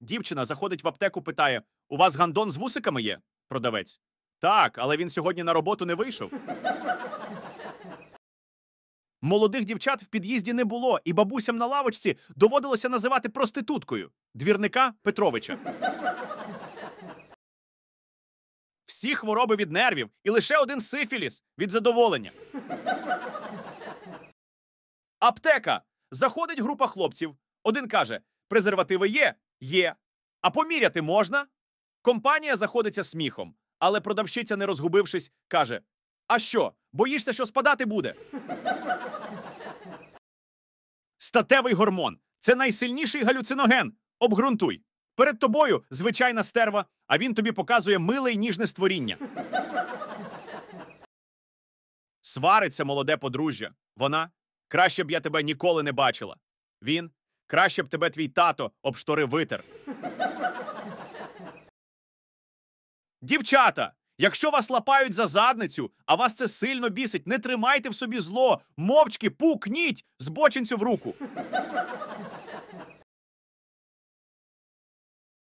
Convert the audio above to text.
Дівчина заходить в аптеку, питає: У вас гандон з вусиками є? Продавець. Так, але він сьогодні на роботу не вийшов. Молодих дівчат в під'їзді не було, і бабусям на лавочці доводилося називати проституткою двірника Петровича. Всі хвороби від нервів і лише один сифіліс від задоволення. Аптека. Заходить група хлопців. Один каже: презервативи є, Є. А поміряти можна? Компанія заходиться сміхом, але продавщиця, не розгубившись, каже: А що, боїшся, що спадати буде? Статевий гормон це найсильніший галюциноген. Обґрунтуй. Перед тобою звичайна стерва, а він тобі показує миле й ніжне створіння. Свариться молоде подружжя. Вона краще б я тебе ніколи не бачила. Він Краще б тебе твій тато об штори витер. Дівчата, якщо вас лапають за задницю, а вас це сильно бісить, не тримайте в собі зло, мовчки пукніть збочинцю в руку.